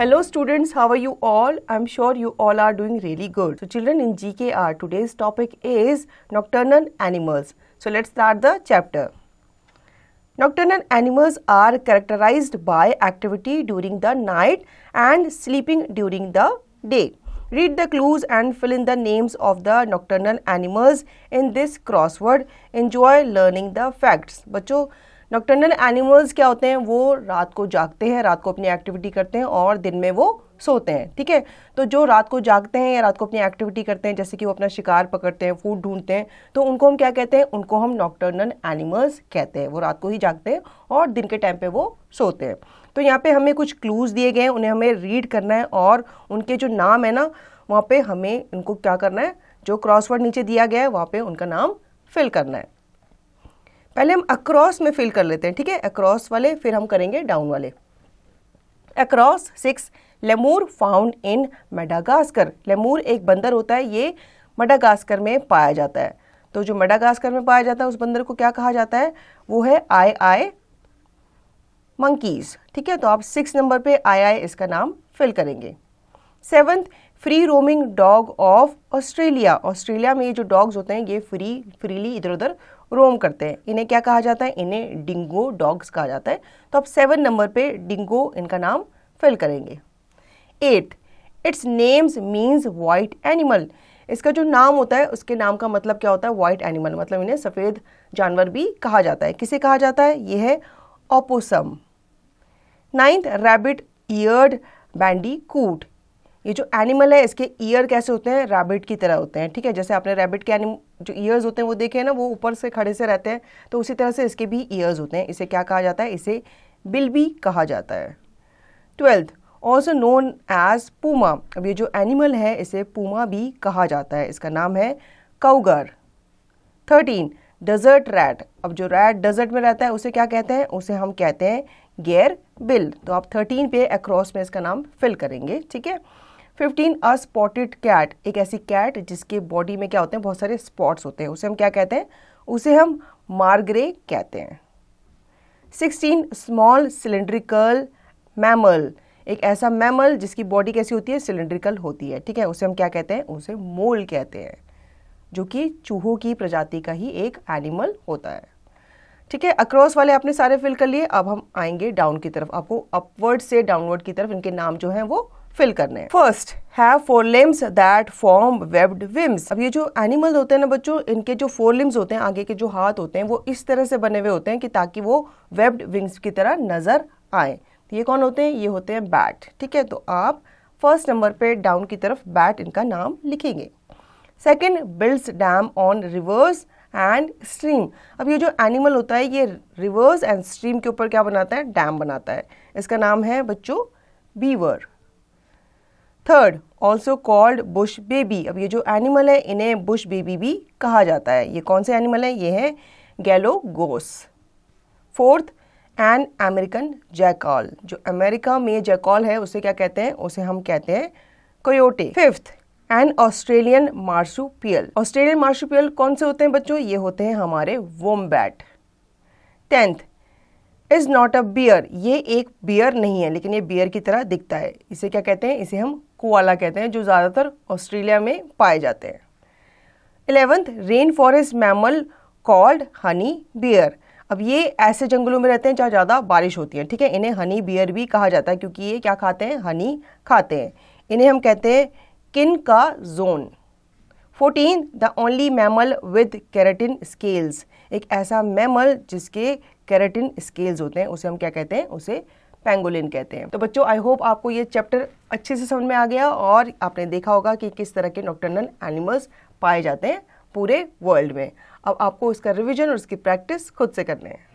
Hello students, how are you all? I'm sure you all are doing really good. So children in GKR, today's topic is nocturnal animals. So let's start the chapter. Nocturnal animals are characterized by activity during the night and sleeping during the day. Read the clues and fill in the names of the nocturnal animals in this crossword. Enjoy learning the facts. बच्चों nocturnal animals क्या होते हैं वो रात को जागते हैं रात को अपनी एक्टिविटी करते हैं और दिन में वो सोते हैं ठीक है तो जो रात को जागते हैं या रात को अपनी एक्टिविटी करते हैं जैसे कि वो अपना शिकार पकड़ते हैं फूड ढूंढते हैं तो उनको हम क्या कहते हैं उनको हम नॉक्टर्नल एनिमल्स कहते हैं वो रात को ही जागते हैं और दिन के टाइम पे वो सोते हैं तो यहाँ पे हमें कुछ क्लूज़ दिए गए हैं उन्हें हमें रीड करना है और उनके जो नाम है ना वहाँ पर हमें उनको क्या करना है जो क्रॉसवर्ड नीचे दिया गया है वहाँ पर उनका नाम फिल करना है पहले हम अक्रॉस में फिल कर लेते हैं ठीक है अक्रॉस वाले फिर हम करेंगे डाउन वाले across six lemur found in Madagascar lemur एक बंदर होता है ये मडागास्कर में पाया जाता है तो जो मेडागास्कर में पाया जाता है उस बंदर को क्या कहा जाता है वो है आई आई मंकीज ठीक है तो आप सिक्स नंबर पे आई आई इसका नाम फिल करेंगे seventh free roaming dog of Australia Australia में ये जो डॉग्स होते हैं ये फ्री फ्रीली इधर उधर रोम करते हैं इन्हें क्या कहा जाता है इन्हें डिंगो डॉग्स कहा जाता है तो आप सेवन नंबर पे डिंगो इनका नाम फिल करेंगे eight its names means white animal इसका जो नाम होता है उसके नाम का मतलब क्या होता है वाइट एनिमल मतलब इन्हें सफ़ेद जानवर भी कहा जाता है किसे कहा जाता है यह है opossum ninth rabbit eared bandicoot ये जो एनिमल है इसके ईयर कैसे होते हैं रैबिट की तरह होते हैं ठीक है जैसे आपने रैबिट के जो ईयर्स होते हैं वो देखे ना वो ऊपर से खड़े से रहते हैं तो उसी तरह से इसके भी ईयर्स होते हैं इसे क्या कहा जाता है इसे बिल भी कहा जाता है twelfth also known as puma अब ये जो एनिमल है इसे पूमा भी कहा जाता है इसका नाम है काउगर थर्टीन डेजर्ट रैट अब जो रैट डेजर्ट में रहता है उसे क्या कहते हैं उसे हम कहते हैं गेयर बिल तो आप थर्टीन पे अक्रॉस में इसका नाम फिल करेंगे ठीक है फिफ्टीन अ स्पॉटेड कैट एक ऐसी कैट जिसके बॉडी में क्या होते हैं बहुत सारे स्पॉट्स होते हैं उसे हम क्या कहते हैं उसे हम मार्गरे कहते हैं सिक्सटीन स्मॉल सिलेंड्रिकल मैमल एक ऐसा मैमल जिसकी बॉडी कैसी होती है सिलेंड्रिकल होती है ठीक है उसे हम क्या कहते हैं उसे मोल कहते हैं जो कि चूहों की प्रजाति का ही एक एनिमल होता है ठीक है अक्रॉस वाले आपने सारे फिल कर लिए अब हम आएंगे डाउन की तरफ आपको अपवर्ड से डाउनवर्ड की तरफ इनके नाम जो हैं वो फिल करने हैं first have four limbs that form webbed wings अब ये जो एनिमल होते हैं ना बच्चों इनके जो फोर लिम्स होते हैं आगे के जो हाथ होते हैं वो इस तरह से बने हुए होते हैं कि ताकि वो वेब्ड विंग्स की तरह नजर आए ये कौन होते हैं ये होते हैं बैट ठीक है तो आप फर्स्ट नंबर पे डाउन की तरफ बैट इनका नाम लिखेंगे second builds dam on rivers and stream अब ये जो एनिमल होता है ये रिवर्स एंड स्ट्रीम के ऊपर क्या बनाता है डैम बनाता है इसका नाम है बच्चों beaver third also called bush baby अब ये जो एनिमल है इन्हें बुश बेबी भी कहा जाता है ये कौन से एनिमल है ये है गोस फोर्थ एन अमेरिकन जैकॉल जो अमेरिका में जैकॉल है उसे क्या कहते हैं उसे हम कहते हैं coyote fifth an Australian marsupial Australian marsupial कौन से होते हैं बच्चों ये होते हैं हमारे bat tenth is not a bear ये एक बियर नहीं है लेकिन ये बियर की तरह दिखता है इसे क्या कहते हैं इसे हम कोआला कहते हैं जो ज़्यादातर ऑस्ट्रेलिया में पाए जाते हैं eleventh rain forest mammal called honey bear अब ये ऐसे जंगलों में रहते हैं जहाँ ज़्यादा बारिश होती है ठीक है इन्हें हनी बियर भी कहा जाता है क्योंकि ये क्या खाते हैं हनी खाते हैं इन्हें हम कहते हैं किन का zone fourteen the only mammal with keratin scales एक ऐसा मैमल जिसके कैरेटिन स्केल्स होते हैं उसे हम क्या कहते हैं उसे पेंगोलिन कहते हैं तो बच्चों आई होप आपको ये चैप्टर अच्छे से समझ में आ गया और आपने देखा होगा कि किस तरह के नॉक्टर्नल एनिमल्स पाए जाते हैं पूरे वर्ल्ड में अब आपको इसका रिविजन और इसकी प्रैक्टिस खुद से करने हैं